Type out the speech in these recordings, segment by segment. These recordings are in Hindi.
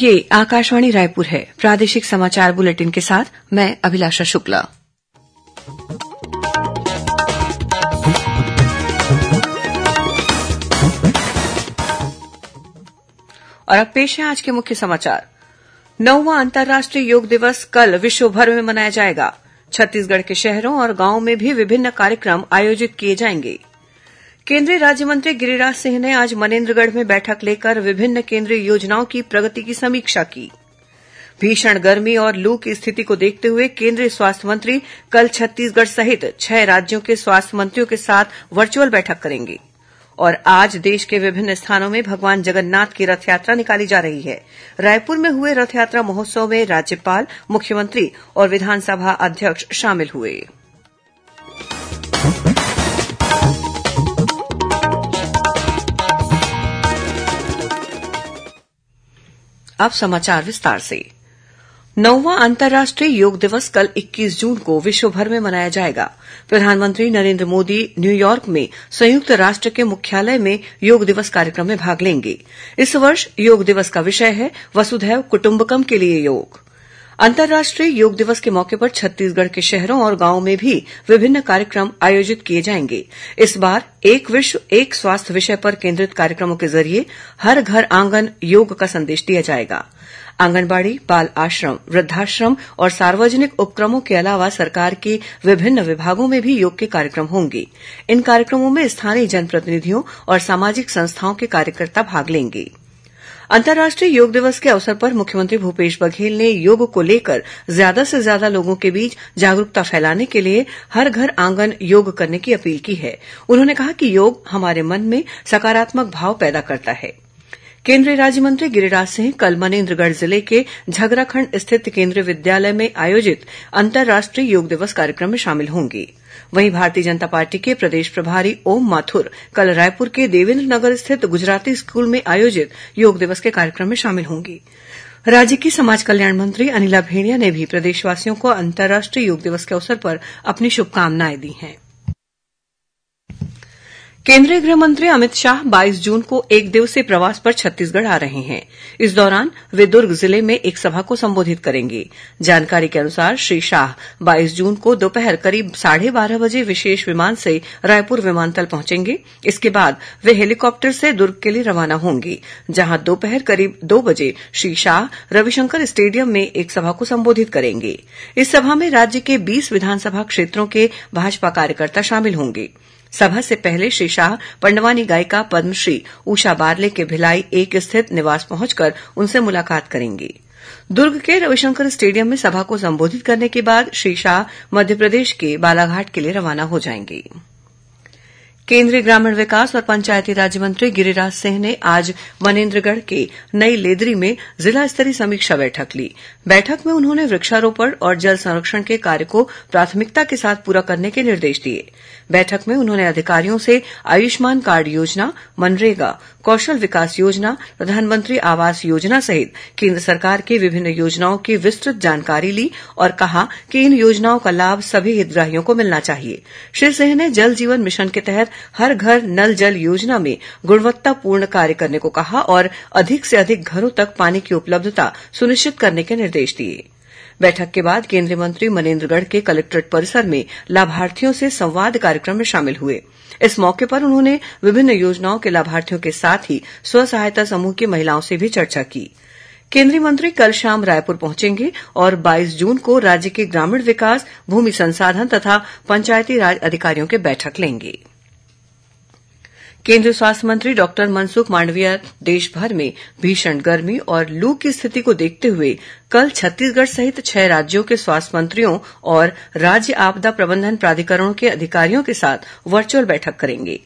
ये आकाशवाणी रायपुर है प्रादेशिक समाचार बुलेटिन के साथ मैं अभिलाषा शुक्ला और अब पेश है आज के मुख्य समाचार नौवा अंतर्राष्ट्रीय योग दिवस कल विश्वभर में मनाया जाएगा छत्तीसगढ़ के शहरों और गांवों में भी विभिन्न कार्यक्रम आयोजित किए जाएंगे केंद्रीय राज्य मंत्री गिरिराज सिंह ने आज मनेन्द्रगढ़ में बैठक लेकर विभिन्न केंद्रीय योजनाओं की प्रगति की समीक्षा की भीषण गर्मी और लू की स्थिति को देखते हुए केंद्रीय स्वास्थ्य मंत्री कल छत्तीसगढ़ सहित छह राज्यों के स्वास्थ्य मंत्रियों के साथ वर्चुअल बैठक करेंगे और आज देश के विभिन्न स्थानों में भगवान जगन्नाथ की रथ यात्रा निकाली जा रही है रायपुर में हुए रथ यात्रा महोत्सव में राज्यपाल मुख्यमंत्री और विधानसभा अध्यक्ष शामिल हुए अब समाचार विस्तार से नौवां अंतर्राष्ट्रीय योग दिवस कल 21 जून को विश्वभर में मनाया जाएगा प्रधानमंत्री नरेन्द्र मोदी न्यूयॉर्क में संयुक्त राष्ट्र के मुख्यालय में योग दिवस कार्यक्रम में भाग लेंगे इस वर्ष योग दिवस का विषय है वसुधैव कुटुम्बकम के लिए योग अंतर्राष्ट्रीय योग दिवस के मौके पर छत्तीसगढ़ के शहरों और गांवों में भी विभिन्न कार्यक्रम आयोजित किए जाएंगे इस बार एक विश्व एक स्वास्थ्य विषय पर केंद्रित कार्यक्रमों के जरिये हर घर आंगन योग का संदेश दिया जाएगा आंगनबाड़ी बाल आश्रम वृद्धाश्रम और सार्वजनिक उपक्रमों के अलावा सरकार के विभिन्न विभागों में भी योग के कार्यक्रम होंगे इन कार्यक्रमों में स्थानीय जनप्रतिनिधियों और सामाजिक संस्थाओं के कार्यकर्ता भाग लेंगे अंतर्राष्ट्रीय योग दिवस के अवसर पर मुख्यमंत्री भूपेश बघेल ने योग को लेकर ज्यादा से ज्यादा लोगों के बीच जागरूकता फैलाने के लिए हर घर आंगन योग करने की अपील की है उन्होंने कहा कि योग हमारे मन में सकारात्मक भाव पैदा करता है केंद्रीय राज्य मंत्री गिरिराज सिंह कल मनेन्द्रगढ़ जिले के झगराखंड स्थित केंद्रीय विद्यालय में आयोजित अंतर्राष्ट्रीय योग दिवस कार्यक्रम में शामिल होंगे वहीं भारतीय जनता पार्टी के प्रदेश प्रभारी ओम माथुर कल रायपुर के देवेन्द्र नगर स्थित गुजराती स्कूल में आयोजित योग दिवस के कार्यक्रम में शामिल होंगी राज्य की समाज कल्याण मंत्री अनिला भेंडिया ने भी प्रदेशवासियों को अंतर्राष्ट्रीय योग दिवस के अवसर पर अपनी शुभकामनाएं दी हैं केंद्रीय गृह मंत्री अमित शाह बाईस जून को एक दिवसीय प्रवास पर छत्तीसगढ़ आ रहे हैं इस दौरान वे दुर्ग जिले में एक सभा को संबोधित करेंगे जानकारी के अनुसार श्री शाह बाईस जून को दोपहर करीब साढ़े बारह बजे विशेष विमान से रायपुर विमानतल पहुंचेंगे इसके बाद वे हेलीकॉप्टर से दुर्ग के लिए रवाना होंगे जहां दोपहर करीब दो बजे श्री शाह रविशंकर स्टेडियम में एक सभा को संबोधित करेंगे इस सभा में राज्य के बीस विधानसभा क्षेत्रों के भाजपा कार्यकर्ता शामिल होंगे सभा से पहले श्री शाह पंडवानी गायिका पद्मश्री उषा बारले के भिलाई एक स्थित निवास पहुंचकर उनसे मुलाकात करेंगे दुर्ग के रविशंकर स्टेडियम में सभा को संबोधित करने के बाद श्री शाह मध्यप्रदेश के बालाघाट के लिए रवाना हो जाएंगे केंद्रीय ग्रामीण विकास और पंचायती राज मंत्री गिरिराज सिंह ने आज मनेन्द्रगढ़ के नई लेदरी में जिला स्तरीय समीक्षा बैठक ली बैठक में उन्होंने वृक्षारोपण और जल संरक्षण के कार्य को प्राथमिकता के साथ पूरा करने के निर्देश दिए बैठक में उन्होंने अधिकारियों से आयुष्मान कार्ड योजना मनरेगा कौशल विकास योजना प्रधानमंत्री आवास योजना सहित केन्द्र सरकार की विभिन्न योजनाओं की विस्तृत जानकारी ली और कहा कि इन योजनाओं का लाभ सभी हितग्राहियों को मिलना चाहिए श्री सिंह ने जल जीवन मिशन के तहत हर घर नल जल योजना में गुणवत्तापूर्ण कार्य करने को कहा और अधिक से अधिक घरों तक पानी की उपलब्धता सुनिश्चित करने के निर्देश दिए बैठक के बाद केंद्रीय मंत्री मनेन्द्रगढ़ के कलेक्ट्रेट परिसर में लाभार्थियों से संवाद कार्यक्रम में शामिल हुए इस मौके पर उन्होंने विभिन्न योजनाओं के लाभार्थियों के साथ ही स्व सहायता समूह की महिलाओं से भी चर्चा की केंद्रीय मंत्री कल शाम रायपुर पहुंचेंगे और 22 जून को राज्य के ग्रामीण विकास भूमि संसाधन तथा पंचायती राज अधिकारियों की बैठक लेंगे केंद्रीय स्वास्थ्य मंत्री डॉक्टर मनसुख मांडविया देशभर में भीषण गर्मी और लू की स्थिति को देखते हुए कल छत्तीसगढ़ सहित छह राज्यों के स्वास्थ्य मंत्रियों और राज्य आपदा प्रबंधन प्राधिकरणों के अधिकारियों के साथ वर्चुअल बैठक करेंगे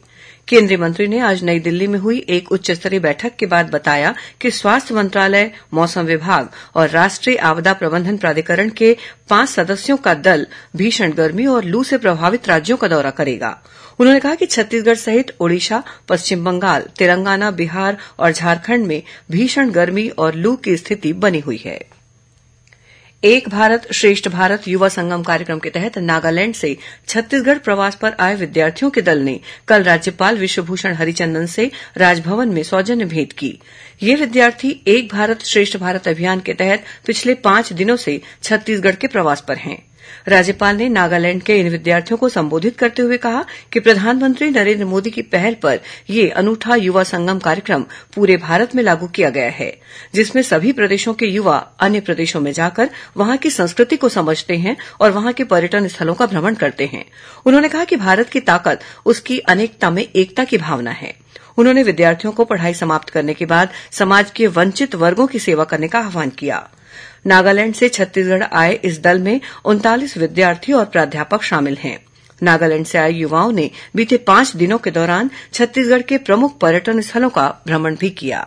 केंद्रीय मंत्री ने आज नई दिल्ली में हुई एक उच्च स्तरीय बैठक के बाद बताया कि स्वास्थ्य मंत्रालय मौसम विभाग और राष्ट्रीय आपदा प्रबंधन प्राधिकरण के पांच सदस्यों का दल भीषण गर्मी और लू से प्रभावित राज्यों का दौरा करेगा उन्होंने कहा कि छत्तीसगढ़ सहित ओडिशा पश्चिम बंगाल तेलंगाना बिहार और झारखंड में भीषण गर्मी और लू की स्थिति बनी हुई है एक भारत श्रेष्ठ भारत युवा संगम कार्यक्रम के तहत नागालैंड से छत्तीसगढ़ प्रवास पर आए विद्यार्थियों के दल ने कल राज्यपाल विश्वभूषण हरिचंदन से राजभवन में सौजन्य भेंट की ये विद्यार्थी एक भारत श्रेष्ठ भारत अभियान के तहत पिछले पांच दिनों से छत्तीसगढ़ के प्रवास पर हैं राज्यपाल ने नागालैंड के इन विद्यार्थियों को संबोधित करते हुए कहा कि प्रधानमंत्री नरेन्द्र मोदी की पहल पर यह अनूठा युवा संगम कार्यक्रम पूरे भारत में लागू किया गया है जिसमें सभी प्रदेशों के युवा अन्य प्रदेशों में जाकर वहां की संस्कृति को समझते हैं और वहां के पर्यटन स्थलों का भ्रमण करते हैं उन्होंने कहा कि भारत की ताकत उसकी अनेकता में एकता की भावना है उन्होंने विद्यार्थियों को पढ़ाई समाप्त करने के बाद समाज के वंचित वर्गों की सेवा करने का आह्वान किया है नागालैंड से छत्तीसगढ़ आए इस दल में उनतालीस विद्यार्थी और प्राध्यापक शामिल हैं नागालैंड से आए युवाओं ने बीते पांच दिनों के दौरान छत्तीसगढ़ के प्रमुख पर्यटन स्थलों का भ्रमण भी किया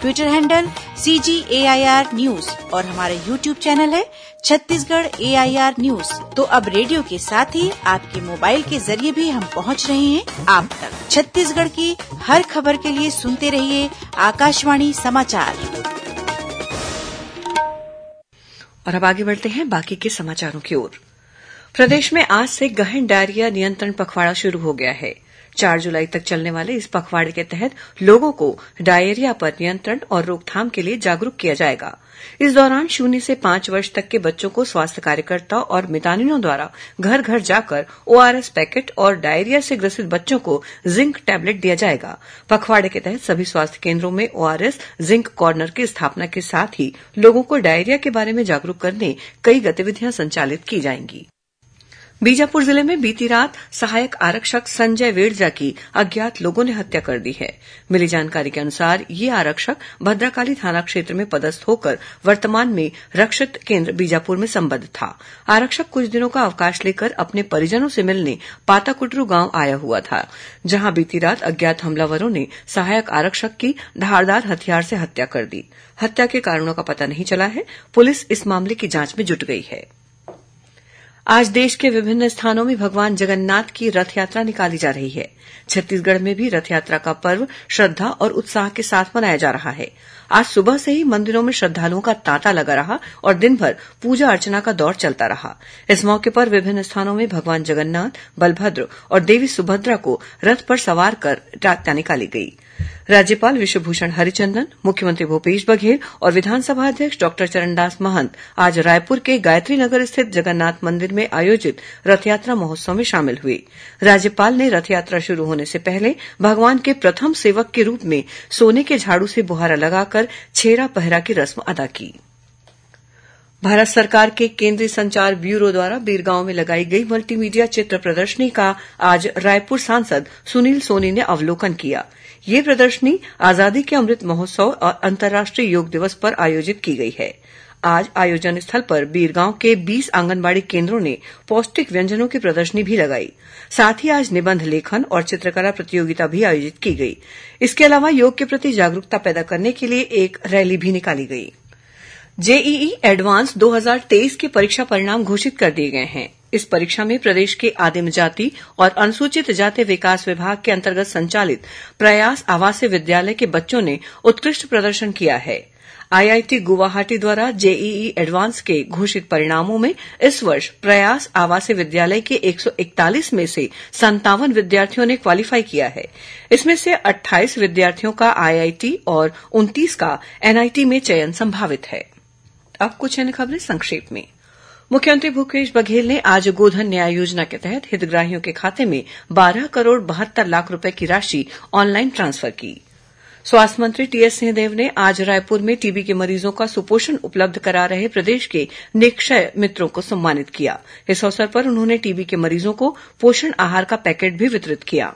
Twitter handle C G A I R news और हमारा यूट्यूब चैनल है Chhattisgarh A I R news तो अब रेडियो के साथ ही आपके मोबाइल के जरिए भी हम पहुंच रहे हैं आप तक छत्तीसगढ़ की हर खबर के लिए सुनते रहिए आकाशवाणी समाचार और अब आगे बढ़ते हैं बाकी के समाचारों की ओर प्रदेश में आज से गहन डायरिया नियंत्रण पखवाड़ा शुरू हो गया है चार जुलाई तक चलने वाले इस पखवाड़े के तहत लोगों को डायरिया पर नियंत्रण और रोकथाम के लिए जागरूक किया जाएगा इस दौरान शून्य से पांच वर्ष तक के बच्चों को स्वास्थ्य कार्यकर्ता और मितानिनों द्वारा घर घर जाकर ओआरएस पैकेट और डायरिया से ग्रसित बच्चों को जिंक टैबलेट दिया जाएगा पखवाड़े के तहत सभी स्वास्थ्य केंद्रों में ओआरएस जिंक कॉर्नर की स्थापना के साथ ही लोगों को डायरिया के बारे में जागरूक करने कई गतिविधियां संचालित की जाएंगी बीजापुर जिले में बीती रात सहायक आरक्षक संजय वेड़जा की अज्ञात लोगों ने हत्या कर दी है मिली जानकारी के अनुसार ये आरक्षक भद्राकाली थाना क्षेत्र में पदस्थ होकर वर्तमान में रक्षित केन्द्र बीजापुर में संबद्ध था आरक्षक कुछ दिनों का अवकाश लेकर अपने परिजनों से मिलने पाताकुटरू गांव आया हुआ था जहां बीती रात अज्ञात हमलावरों ने सहायक आरक्षक की धारदार हथियार से हत्या कर दी हत्या के कारणों का पता नहीं चला है पुलिस इस मामले की जांच में जुट गई है आज देश के विभिन्न स्थानों में भगवान जगन्नाथ की रथ यात्रा निकाली जा रही है छत्तीसगढ़ में भी रथ यात्रा का पर्व श्रद्धा और उत्साह के साथ मनाया जा रहा है आज सुबह से ही मंदिरों में श्रद्धालुओं का तांता लगा रहा और दिनभर पूजा अर्चना का दौर चलता रहा इस मौके पर विभिन्न स्थानों में भगवान जगन्नाथ बलभद्र और देवी सुभद्रा को रथ पर सवार कर यात्रा निकाली गई राज्यपाल विश्वभूषण हरिचंदन मुख्यमंत्री भूपेश बघेल और विधानसभा अध्यक्ष डॉक्टर चरणदास महंत आज रायपुर के गायत्री नगर स्थित जगन्नाथ मंदिर में आयोजित रथयात्रा महोत्सव में शामिल हुए राज्यपाल ने रथयात्रा शुरू होने से पहले भगवान के प्रथम सेवक के रूप में सोने के झाड़ू से बुहारा लगाकर छेरा पहरा की रस्म अदा की भारत सरकार के केंद्रीय संचार ब्यूरो द्वारा बीरगांव में लगाई गई मल्टीमीडिया चित्र प्रदर्शनी का आज रायपुर सांसद सुनील सोनी ने अवलोकन किया ये प्रदर्शनी आजादी के अमृत महोत्सव और अंतर्राष्ट्रीय योग दिवस पर आयोजित की गई है आज आयोजन स्थल पर बीरगांव के बीस आंगनबाड़ी केन्द्रों ने पौष्टिक व्यंजनों की प्रदर्शनी भी लगाई साथ ही आज निबंध लेखन और चित्रकला प्रतियोगिता भी आयोजित की गई इसके अलावा योग के प्रति जागरूकता पैदा करने के लिए एक रैली भी निकाली गई जेईई एडवांस 2023 के परीक्षा परिणाम घोषित कर दिए गए हैं इस परीक्षा में प्रदेश के आदिम जाति और अनुसूचित जाति विकास विभाग के अंतर्गत संचालित प्रयास आवासीय विद्यालय के बच्चों ने उत्कृष्ट प्रदर्शन किया है आईआईटी गुवाहाटी द्वारा जेईई एडवांस के घोषित परिणामों में इस वर्ष प्रयास आवासीय विद्यालय के 141 में से संतावन विद्यार्थियों ने क्वालीफाई किया है इसमें से 28 विद्यार्थियों का आईआईटी और 29 का एनआईटी में चयन संभावित है अब कुछ अन्य खबरें संक्षेप में मुख्यमंत्री भूपेश बघेल ने आज गोधन न्याय योजना के तहत हितग्राहियों के खाते में बारह करोड़ बहत्तर लाख रूपये की राशि ऑनलाइन ट्रांसफर की स्वास्थ्य मंत्री टीएस सिंहदेव ने आज रायपुर में टीबी के मरीजों का सुपोषण उपलब्ध करा रहे प्रदेश के निक्षय मित्रों को सम्मानित किया इस अवसर पर उन्होंने टीबी के मरीजों को पोषण आहार का पैकेट भी वितरित किया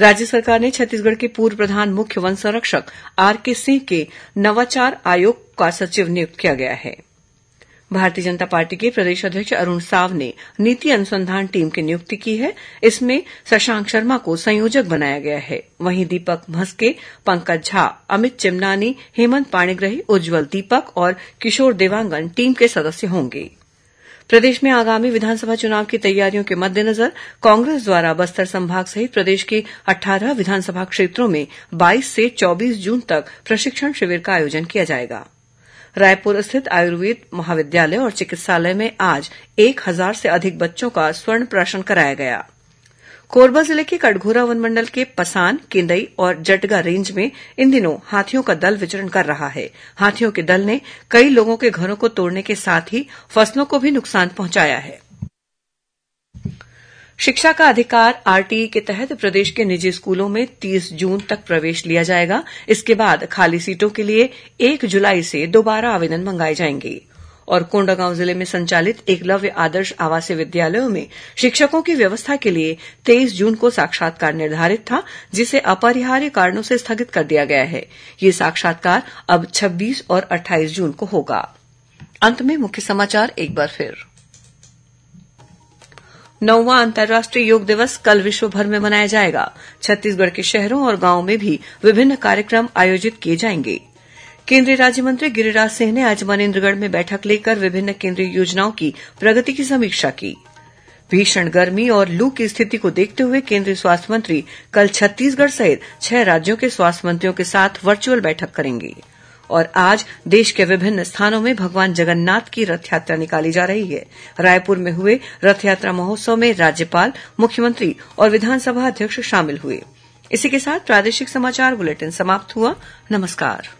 राज्य सरकार ने छत्तीसगढ़ के पूर्व प्रधान मुख्य वन संरक्षक आरके सिंह के नवाचार आयोग का सचिव नियुक्त किया गया है भारतीय जनता पार्टी के प्रदेश अध्यक्ष अरूण साव ने नीति अनुसंधान टीम की नियुक्ति की है इसमें शशांक शर्मा को संयोजक बनाया गया है वहीं दीपक मस्के पंकज झा अमित चिमनानी हेमंत पाणिग्रही उज्जवल दीपक और किशोर देवांगन टीम के सदस्य होंगे प्रदेश में आगामी विधानसभा चुनाव की तैयारियों के मद्देनजर कांग्रेस द्वारा बस्तर संभाग सहित प्रदेश के 18 विधानसभा क्षेत्रों में 22 से 24 जून तक प्रशिक्षण शिविर का आयोजन किया जाएगा रायपुर स्थित आयुर्वेद महाविद्यालय और चिकित्सालय में आज एक हजार से अधिक बच्चों का स्वर्ण प्राशन कराया गया कोरबा जिले के कटघोरा वनमंडल के पसान केंदई और जटगा रेंज में इन दिनों हाथियों का दल विचरण कर रहा है हाथियों के दल ने कई लोगों के घरों को तोड़ने के साथ ही फसलों को भी नुकसान पहुंचाया है शिक्षा का अधिकार आरटीई के तहत प्रदेश के निजी स्कूलों में तीस जून तक प्रवेश लिया जाएगा इसके बाद खाली सीटों के लिए एक जुलाई से दोबारा आवेदन मंगाए जाएंगे और कोंडागांव जिले में संचालित एकलव्य आदर्श आवासीय विद्यालयों में शिक्षकों की व्यवस्था के लिए तेईस जून को साक्षात्कार निर्धारित था जिसे अपरिहार्य कारणों से स्थगित कर दिया गया है ये साक्षात्कार अब छब्बीस और अट्ठाईस जून को होगा अंत में मुख्य समाचार एक बार फिर नौवां अंतर्राष्ट्रीय योग दिवस कल विश्वभर में मनाया जाएगा छत्तीसगढ़ के शहरों और गांवों में भी विभिन्न कार्यक्रम आयोजित किए जाएंगे केंद्रीय मंत्री गिरिराज सिंह ने आज मनेन्द्रगढ़ में बैठक लेकर विभिन्न केंद्रीय योजनाओं की प्रगति की समीक्षा की भीषण गर्मी और लू की स्थिति को देखते हुए केंद्रीय स्वास्थ्य मंत्री कल छत्तीसगढ़ सहित छह राज्यों के स्वास्थ्य मंत्रियों के साथ वर्चुअल बैठक करेंगे और आज देश के विभिन्न स्थानों में भगवान जगन्नाथ की रथयात्रा निकाली जा रही है रायपुर में हुए रथयात्रा महोत्सव में राज्यपाल मुख्यमंत्री और विधानसभा अध्यक्ष शामिल हुए इसी के साथ प्रादेशिक समाचार बुलेटिन समाप्त हुआ नमस्कार